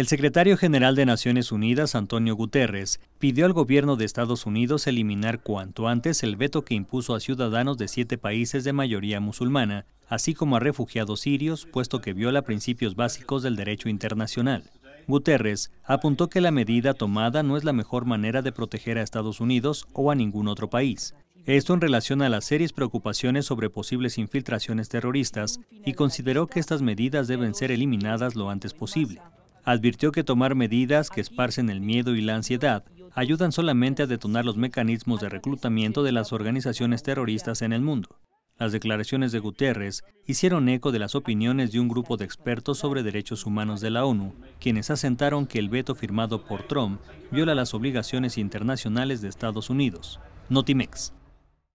El secretario general de Naciones Unidas, Antonio Guterres, pidió al gobierno de Estados Unidos eliminar cuanto antes el veto que impuso a ciudadanos de siete países de mayoría musulmana, así como a refugiados sirios, puesto que viola principios básicos del derecho internacional. Guterres apuntó que la medida tomada no es la mejor manera de proteger a Estados Unidos o a ningún otro país. Esto en relación a las serias preocupaciones sobre posibles infiltraciones terroristas y consideró que estas medidas deben ser eliminadas lo antes posible. Advirtió que tomar medidas que esparcen el miedo y la ansiedad ayudan solamente a detonar los mecanismos de reclutamiento de las organizaciones terroristas en el mundo. Las declaraciones de Guterres hicieron eco de las opiniones de un grupo de expertos sobre derechos humanos de la ONU, quienes asentaron que el veto firmado por Trump viola las obligaciones internacionales de Estados Unidos. Notimex.